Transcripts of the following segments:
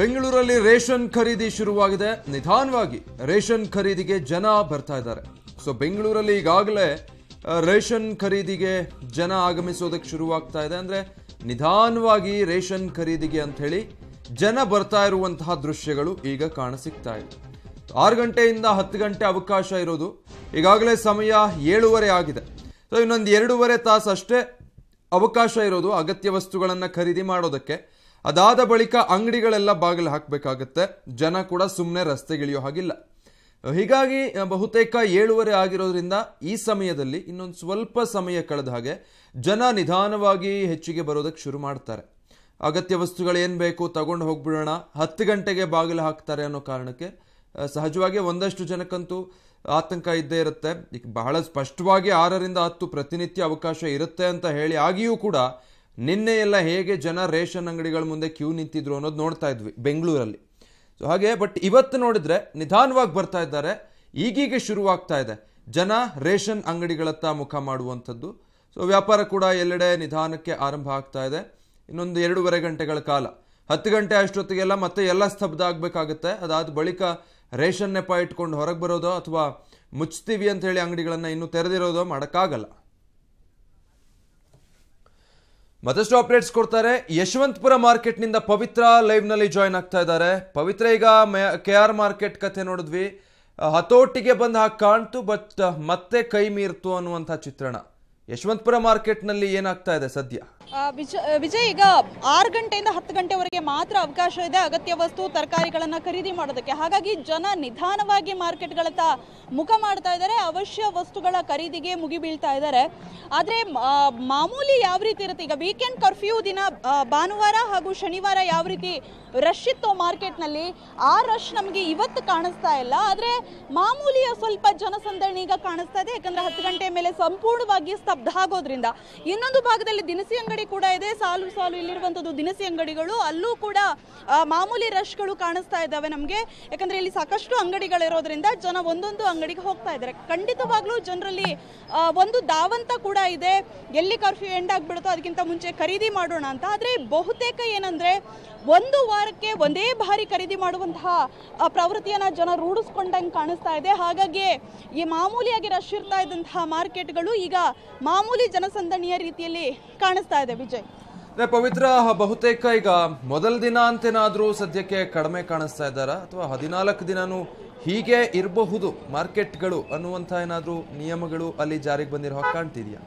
ಬೆಂಗಳೂರಲ್ಲಿ ರೇಷನ್ ಖರೀದಿ ಶುರುವಾಗಿದೆ ನಿಧಾನವಾಗಿ ರೇಷನ್ ಖರೀದಿಗೆ ಜನ ಬರ್ತಾ ಇದ್ದಾರೆ ಸೊ ಬೆಂಗಳೂರಲ್ಲಿ ಈಗಾಗಲೇ ರೇಷನ್ ಖರೀದಿಗೆ ಜನ ಆಗಮಿಸೋದಕ್ಕೆ ಶುರುವಾಗ್ತಾ ಇದೆ ಅಂದರೆ ನಿಧಾನವಾಗಿ ರೇಷನ್ ಖರೀದಿಗೆ ಹೇಳಿ ಜನ ಬರ್ತಾ ಇರುವಂತಹ ದೃಶ್ಯಗಳು ಈಗ ಕಾಣ ಸಿಗ್ತಾ ಇದೆ ಆರು ಗಂಟೆಯಿಂದ ಹತ್ತು ಗಂಟೆ ಅವಕಾಶ ಇರೋದು ಈಗಾಗಲೇ ಸಮಯ ಏಳುವರೆ ಆಗಿದೆ ಸೊ ಇನ್ನೊಂದು ಎರಡೂವರೆ ತಾಸು ಅಷ್ಟೇ ಅವಕಾಶ ಇರೋದು ಅಗತ್ಯ ವಸ್ತುಗಳನ್ನು ಖರೀದಿ ಮಾಡೋದಕ್ಕೆ ಅದಾದ ಬಳಿಕ ಅಂಗಡಿಗಳೆಲ್ಲ ಬಾಗಿಲು ಹಾಕಬೇಕಾಗತ್ತೆ ಜನ ಕೂಡ ಸುಮ್ಮನೆ ರಸ್ತೆಗಿಳಿಯೋ ಹಾಗಿಲ್ಲ ಹೀಗಾಗಿ ಬಹುತೇಕ ಏಳುವರೆ ಆಗಿರೋದ್ರಿಂದ ಈ ಸಮಯದಲ್ಲಿ ಇನ್ನೊಂದು ಸ್ವಲ್ಪ ಸಮಯ ಕಳೆದ ಹಾಗೆ ಜನ ನಿಧಾನವಾಗಿ ಹೆಚ್ಚಿಗೆ ಬರೋದಕ್ಕೆ ಶುರು ಮಾಡ್ತಾರೆ ಅಗತ್ಯ ವಸ್ತುಗಳು ಬೇಕು ತಗೊಂಡು ಹೋಗ್ಬಿಡೋಣ ಹತ್ತು ಗಂಟೆಗೆ ಬಾಗಿಲು ಹಾಕ್ತಾರೆ ಅನ್ನೋ ಕಾರಣಕ್ಕೆ ಸಹಜವಾಗಿ ಒಂದಷ್ಟು ಜನಕ್ಕಂತೂ ಆತಂಕ ಇದ್ದೇ ಇರುತ್ತೆ ಈಗ ಬಹಳ ಸ್ಪಷ್ಟವಾಗಿ ಆರರಿಂದ ಹತ್ತು ಪ್ರತಿನಿತ್ಯ ಅವಕಾಶ ಇರುತ್ತೆ ಅಂತ ಹೇಳಿ ಆಗಿಯೂ ಕೂಡ ನಿನ್ನೆ ಎಲ್ಲ ಹೇಗೆ ಜನ ರೇಷನ್ ಅಂಗಡಿಗಳ ಮುಂದೆ ಕ್ಯೂ ನಿಂತಿದ್ರು ಅನ್ನೋದು ನೋಡ್ತಾ ಇದ್ವಿ ಬೆಂಗಳೂರಲ್ಲಿ ಸೊ ಹಾಗೆ ಬಟ್ ಇವತ್ತು ನೋಡಿದ್ರೆ ನಿಧಾನವಾಗಿ ಬರ್ತಾ ಇದ್ದಾರೆ ಈಗೀಗ ಶುರುವಾಗ್ತಾ ಇದೆ ಜನ ರೇಷನ್ ಅಂಗಡಿಗಳತ್ತ ಮುಖ ಮಾಡುವಂಥದ್ದು ಸೊ ವ್ಯಾಪಾರ ಕೂಡ ಎಲ್ಲೆಡೆ ನಿಧಾನಕ್ಕೆ ಆರಂಭ ಆಗ್ತಾ ಇದೆ ಇನ್ನೊಂದು ಎರಡೂವರೆ ಗಂಟೆಗಳ ಕಾಲ ಹತ್ತು ಗಂಟೆ ಅಷ್ಟೊತ್ತಿಗೆಲ್ಲ ಮತ್ತೆ ಎಲ್ಲ ಸ್ತಬ್ಧ ಆಗಬೇಕಾಗುತ್ತೆ ಅದಾದ ಬಳಿಕ ರೇಷನ್ ನೆಪ ಇಟ್ಕೊಂಡು ಹೊರಗೆ ಬರೋದೋ ಅಥವಾ ಮುಚ್ತೀವಿ ಅಂತ ಹೇಳಿ ಅಂಗಡಿಗಳನ್ನು ಇನ್ನೂ ತೆರೆದಿರೋದೋ ಮಾಡೋಕ್ಕಾಗಲ್ಲ ಮತ್ತಷ್ಟು ಅಪ್ಡೇಟ್ಸ್ ಕೊಡ್ತಾರೆ ಯಶವಂತಪುರ ಮಾರ್ಕೆಟ್ನಿಂದ ಪವಿತ್ರ ಲೈವ್ನಲ್ಲಿ ಜಾಯ್ನ್ ಆಗ್ತಾ ಇದ್ದಾರೆ ಪವಿತ್ರ ಈಗ ಕೆ ಆರ್ ಮಾರ್ಕೆಟ್ ಕಥೆ ನೋಡಿದ್ವಿ ಹತೋಟಿಗೆ ಬಂದ ಹಾಗೆ ಕಾಣ್ತು ಬಟ್ ಮತ್ತೆ ಕೈ ಮೀರ್ತು ಅನ್ನುವಂಥ ಚಿತ್ರಣ ಯಶವಂತಪುರ ಮಾರ್ಕೆಟ್ನಲ್ಲಿ ಏನಾಗ್ತಾ ಇದೆ ಸದ್ಯ ವಿಜಯ್ ಈಗ ಆರು ಗಂಟೆಯಿಂದ ಹತ್ತು ಗಂಟೆವರೆಗೆ ಮಾತ್ರ ಅವಕಾಶ ಇದೆ ಅಗತ್ಯ ವಸ್ತು ತರಕಾರಿಗಳನ್ನು ಖರೀದಿ ಮಾಡೋದಕ್ಕೆ ಹಾಗಾಗಿ ಜನ ನಿಧಾನವಾಗಿ ಮಾರ್ಕೆಟ್ಗಳತ್ತ ಮುಖ ಮಾಡ್ತಾ ಇದ್ದಾರೆ ಅವಶ್ಯ ವಸ್ತುಗಳ ಖರೀದಿಗೆ ಮುಗಿಬೀಳ್ತಾ ಇದ್ದಾರೆ ಆದರೆ ಮಾಮೂಲಿ ಯಾವ ರೀತಿ ಇರುತ್ತೆ ಈಗ ವೀಕೆಂಡ್ ಕರ್ಫ್ಯೂ ದಿನ ಭಾನುವಾರ ಹಾಗೂ ಶನಿವಾರ ಯಾವ ರೀತಿ ರಶ್ ಇತ್ತು ಮಾರ್ಕೆಟ್ನಲ್ಲಿ ಆ ರಶ್ ನಮಗೆ ಇವತ್ತು ಕಾಣಿಸ್ತಾ ಇಲ್ಲ ಆದರೆ ಮಾಮೂಲಿಯ ಸ್ವಲ್ಪ ಜನಸಂದಣಿ ಈಗ ಕಾಣಿಸ್ತಾ ಇದೆ ಯಾಕಂದರೆ ಹತ್ತು ಗಂಟೆ ಮೇಲೆ ಸಂಪೂರ್ಣವಾಗಿ ಸ್ತಬ್ಧ ಆಗೋದ್ರಿಂದ ಇನ್ನೊಂದು ಭಾಗದಲ್ಲಿ ದಿನಸಿ ಅಂಗಡಿ ಕೂಡ ಇದೆ ಸಾಲು ಸಾಲು ಇಲ್ಲಿರುವಂತದ್ದು ದಿನಸಿ ಅಂಗಡಿಗಳು ಅಲ್ಲೂ ಕೂಡ ಮಾಮೂಲಿ ರಶ್ಗಳು ಕಾಣಿಸ್ತಾ ಇದ್ದಾವೆ ನಮಗೆ ಯಾಕಂದ್ರೆ ಇಲ್ಲಿ ಸಾಕಷ್ಟು ಅಂಗಡಿಗಳಿರೋದ್ರಿಂದ ಜನ ಒಂದೊಂದು ಅಂಗಡಿಗೆ ಹೋಗ್ತಾ ಇದ್ದಾರೆ ಖಂಡಿತವಾಗ್ಲೂ ಜನರಲ್ಲಿ ಒಂದು ದಾವಂತ ಕೂಡ ಇದೆ ಎಲ್ಲಿ ಕರ್ಫ್ಯೂ ಎಂಡ್ ಆಗ್ಬಿಡುತ್ತೋ ಅದಕ್ಕಿಂತ ಮುಂಚೆ ಖರೀದಿ ಮಾಡೋಣ ಅಂತ ಆದ್ರೆ ಬಹುತೇಕ ಏನಂದ್ರೆ ಒಂದು ವಾರಕ್ಕೆ ಒಂದೇ ಬಾರಿ ಖರೀದಿ ಮಾಡುವಂತಹ ಪ್ರವೃತ್ತಿಯನ್ನ ಜನ ರೂಢಿಸ್ಕೊಂಡಂಗೆ ಕಾಣಿಸ್ತಾ ಇದೆ ಹಾಗಾಗಿ ಈ ಮಾಮೂಲಿಯಾಗಿ ರಶ್ ಇರ್ತಾ ಇದ್ದಂತಹ ಮಾರ್ಕೆಟ್ಗಳು ಈಗ ಮಾಮೂಲಿ ಜನಸಂದಣಿಯ ರೀತಿಯಲ್ಲಿ ಕಾಣಿಸ್ತಾ ಇದೆ ವಿಜಯ್ ಪವಿತ್ರ ಬಹುತೇಕ ಈಗ ಮೊದಲ ದಿನ ಅಂತೇನಾದ್ರೂ ಸದ್ಯಕ್ಕೆ ಕಡಿಮೆ ಕಾಣಿಸ್ತಾ ಇದ್ದಾರಾ ಅಥವಾ ಹದಿನಾಲ್ಕು ದಿನನೂ ಹೀಗೆ ಇರಬಹುದು ಮಾರ್ಕೆಟ್ಗಳು ಅನ್ನುವಂತ ಏನಾದರೂ ನಿಯಮಗಳು ಅಲ್ಲಿ ಜಾರಿಗೆ ಬಂದಿರೋ ಕಾಣ್ತಿದ್ಯಾ ಕಾಣ್ತಿದೆಯಾ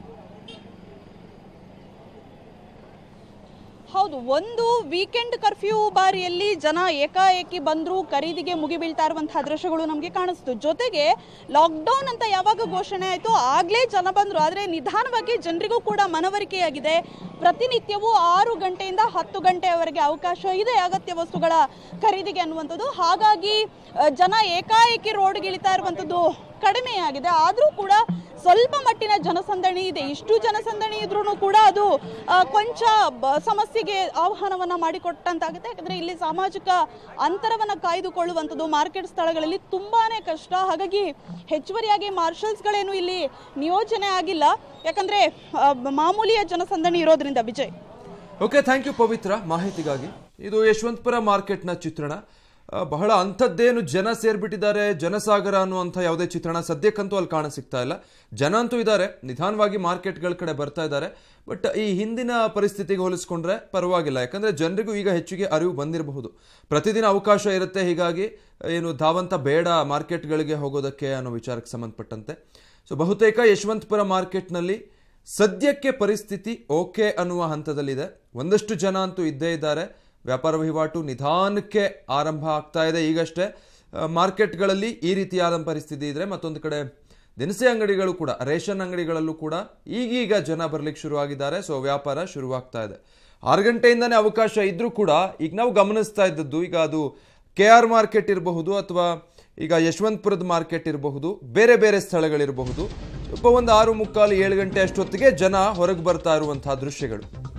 ಹೌದು ಒಂದು ವೀಕೆಂಡ್ ಕರ್ಫ್ಯೂ ಬಾರಿಯಲ್ಲಿ ಜನ ಏಕಾಏಕಿ ಬಂದರೂ ಖರೀದಿಗೆ ಮುಗಿಬೀಳ್ತಾ ಇರುವಂತಹ ದೃಶ್ಯಗಳು ನಮಗೆ ಕಾಣಿಸ್ತು ಜೊತೆಗೆ ಲಾಕ್ಡೌನ್ ಅಂತ ಯಾವಾಗ ಘೋಷಣೆ ಆಯಿತು ಆಗಲೇ ಜನ ಬಂದರು ಆದರೆ ನಿಧಾನವಾಗಿ ಜನರಿಗೂ ಕೂಡ ಮನವರಿಕೆಯಾಗಿದೆ ಪ್ರತಿನಿತ್ಯವೂ ಆರು ಗಂಟೆಯಿಂದ ಹತ್ತು ಗಂಟೆಯವರೆಗೆ ಅವಕಾಶ ಇದೆ ಅಗತ್ಯ ವಸ್ತುಗಳ ಖರೀದಿಗೆ ಅನ್ನುವಂಥದ್ದು ಹಾಗಾಗಿ ಜನ ಏಕಾಏಕಿ ರೋಡ್ಗಿಳಿತಾ ಇರುವಂಥದ್ದು ಕಡಿಮೆಯಾಗಿದೆ ಆದರೂ ಕೂಡ ಸ್ವಲ್ಪ ಮಟ್ಟಿನ ಜನಸಂದಣಿ ಇದೆ ಇಷ್ಟು ಜನಸಂದಣಿ ಇದ್ರೂ ಕೂಡ ಅದು ಕೊಂಚ ಸಮಸ್ಯೆಗೆ ಆಹ್ವಾನವನ್ನ ಮಾಡಿಕೊಟ್ಟಂತಾಗುತ್ತೆ ಯಾಕಂದ್ರೆ ಇಲ್ಲಿ ಸಾಮಾಜಿಕ ಅಂತರವನ್ನ ಕಾಯ್ದುಕೊಳ್ಳುವಂಥದ್ದು ಮಾರ್ಕೆಟ್ ಸ್ಥಳಗಳಲ್ಲಿ ತುಂಬಾನೇ ಕಷ್ಟ ಹಾಗಾಗಿ ಹೆಚ್ಚುವರಿಯಾಗಿ ಮಾರ್ಷಲ್ಸ್ಗಳೇನು ಇಲ್ಲಿ ನಿಯೋಜನೆ ಆಗಿಲ್ಲ ಯಾಕಂದ್ರೆ ಮಾಮೂಲಿಯ ಜನಸಂದಣಿ ಇರೋದ್ರಿಂದ Vijay okay thank you Pavitra ಮಾಹಿತಿಗಾಗಿ ಇದು ಯಶವಂತಪುರ ಮಾರ್ಕೆಟ್ನ ಚಿತ್ರಣ ಬಹಳ ಅಂಥದ್ದೇನು ಜನ ಸೇರಿಬಿಟ್ಟಿದ್ದಾರೆ ಜನಸಾಗರ ಅನ್ನುವಂಥ ಯಾವುದೇ ಚಿತ್ರಣ ಸದ್ಯಕ್ಕಂತೂ ಅಲ್ಲಿ ಕಾಣ ಸಿಗ್ತಾ ಇಲ್ಲ ಜನ ಅಂತೂ ಇದ್ದಾರೆ ನಿಧಾನವಾಗಿ ಮಾರ್ಕೆಟ್ಗಳ ಕಡೆ ಬರ್ತಾ ಇದ್ದಾರೆ ಬಟ್ ಈ ಹಿಂದಿನ ಪರಿಸ್ಥಿತಿಗೆ ಹೋಲಿಸ್ಕೊಂಡ್ರೆ ಪರವಾಗಿಲ್ಲ ಯಾಕಂದರೆ ಜನರಿಗೂ ಈಗ ಹೆಚ್ಚಿಗೆ ಅರಿವು ಬಂದಿರಬಹುದು ಪ್ರತಿದಿನ ಅವಕಾಶ ಇರುತ್ತೆ ಹೀಗಾಗಿ ಏನು ಧಾವಂತ ಬೇಡ ಮಾರ್ಕೆಟ್ಗಳಿಗೆ ಹೋಗೋದಕ್ಕೆ ಅನ್ನೋ ವಿಚಾರಕ್ಕೆ ಸಂಬಂಧಪಟ್ಟಂತೆ ಸೊ ಬಹುತೇಕ ಯಶವಂತಪುರ ಮಾರ್ಕೆಟ್ನಲ್ಲಿ ಸದ್ಯಕ್ಕೆ ಪರಿಸ್ಥಿತಿ ಓಕೆ ಅನ್ನುವ ಹಂತದಲ್ಲಿದೆ ಒಂದಷ್ಟು ಜನ ಅಂತೂ ಇದ್ದೇ ಇದ್ದಾರೆ ವ್ಯಾಪಾರ ವಹಿವಾಟು ನಿಧಾನಕ್ಕೆ ಆರಂಭ ಆಗ್ತಾ ಇದೆ ಈಗಷ್ಟೇ ಮಾರ್ಕೆಟ್ಗಳಲ್ಲಿ ಈ ರೀತಿಯಾದ ಪರಿಸ್ಥಿತಿ ಇದ್ದರೆ ಮತ್ತೊಂದು ಕಡೆ ದಿನಸಿ ಅಂಗಡಿಗಳು ಕೂಡ ರೇಷನ್ ಅಂಗಡಿಗಳಲ್ಲೂ ಕೂಡ ಈಗೀಗ ಜನ ಬರಲಿಕ್ಕೆ ಶುರುವಾಗಿದ್ದಾರೆ ಸೊ ವ್ಯಾಪಾರ ಶುರುವಾಗ್ತಾ ಇದೆ ಆರು ಗಂಟೆಯಿಂದನೇ ಅವಕಾಶ ಇದ್ದರೂ ಕೂಡ ಈಗ ನಾವು ಗಮನಿಸ್ತಾ ಇದ್ದದ್ದು ಈಗ ಅದು ಕೆ ಆರ್ ಮಾರ್ಕೆಟ್ ಇರಬಹುದು ಅಥವಾ ಈಗ ಯಶವಂತಪುರದ ಮಾರ್ಕೆಟ್ ಇರಬಹುದು ಬೇರೆ ಬೇರೆ ಸ್ಥಳಗಳಿರಬಹುದು ಒಬ್ಬ ಒಂದು ಆರು ಮುಕ್ಕಾಲು ಏಳು ಗಂಟೆ ಅಷ್ಟೊತ್ತಿಗೆ ಜನ ಹೊರಗೆ ಬರ್ತಾ ಇರುವಂತಹ ದೃಶ್ಯಗಳು